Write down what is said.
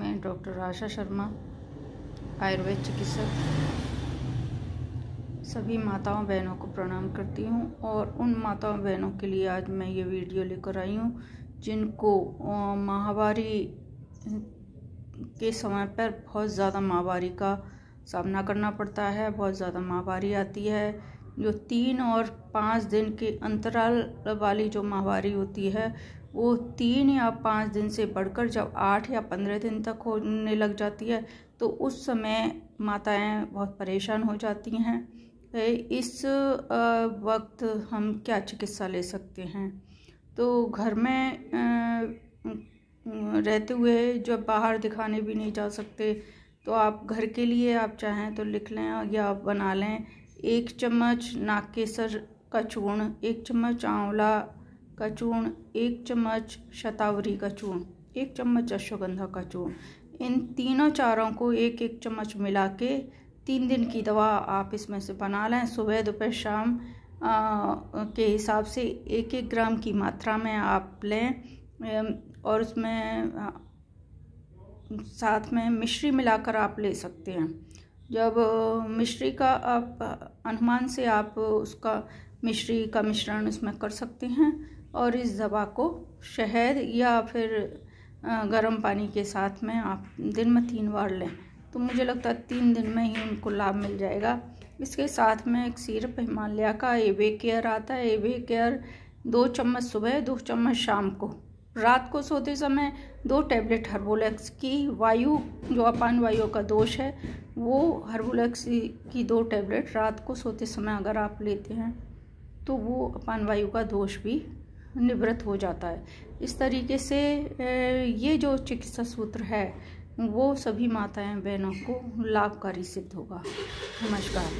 मैं डॉक्टर आशा शर्मा आयुर्वेद चिकित्सक सभी माताओं बहनों को प्रणाम करती हूँ और उन माताओं बहनों के लिए आज मैं ये वीडियो लेकर आई हूँ जिनको माहवारी के समय पर बहुत ज़्यादा माहवारी का सामना करना पड़ता है बहुत ज़्यादा माहवारी आती है जो तीन और पाँच दिन के अंतराल वाली जो माहवारी होती है वो तीन या पाँच दिन से बढ़कर जब आठ या पंद्रह दिन तक होने लग जाती है तो उस समय माताएं बहुत परेशान हो जाती हैं इस वक्त हम क्या चिकित्सा ले सकते हैं तो घर में रहते हुए जब बाहर दिखाने भी नहीं जा सकते तो आप घर के लिए आप चाहें तो लिख लें या बना लें एक चम्मच नागकेसर का चूर्ण एक चम्मच आंवला का चूर्ण एक चम्मच शतावरी का चूर्ण एक चम्मच अश्वगंधा का चूर्ण इन तीनों चारों को एक एक चम्मच मिला के तीन दिन की दवा आप इसमें से बना लें सुबह दोपहर शाम आ, के हिसाब से एक एक ग्राम की मात्रा में आप लें और उसमें साथ में मिश्री मिलाकर आप ले सकते हैं जब मिश्री का आप अनुमान से आप उसका मिश्री का मिश्रण उसमें कर सकते हैं और इस दवा को शहद या फिर गर्म पानी के साथ में आप दिन में तीन बार लें तो मुझे लगता है तीन दिन में ही उनको लाभ मिल जाएगा इसके साथ में एक सिरप हिमालय का एवे केयर आता है एवे केयर दो चम्मच सुबह दो चम्मच शाम को रात को सोते समय दो टैबलेट हर्बोलैक्स की वायु जो अपान वायु का दोष है वो हर्बुलक्स की दो टैबलेट रात को सोते समय अगर आप लेते हैं तो वो अपान वायु का दोष भी निवृत्त हो जाता है इस तरीके से ये जो चिकित्सा सूत्र है वो सभी माताएं बहनों को लाभकारी सिद्ध होगा नमस्कार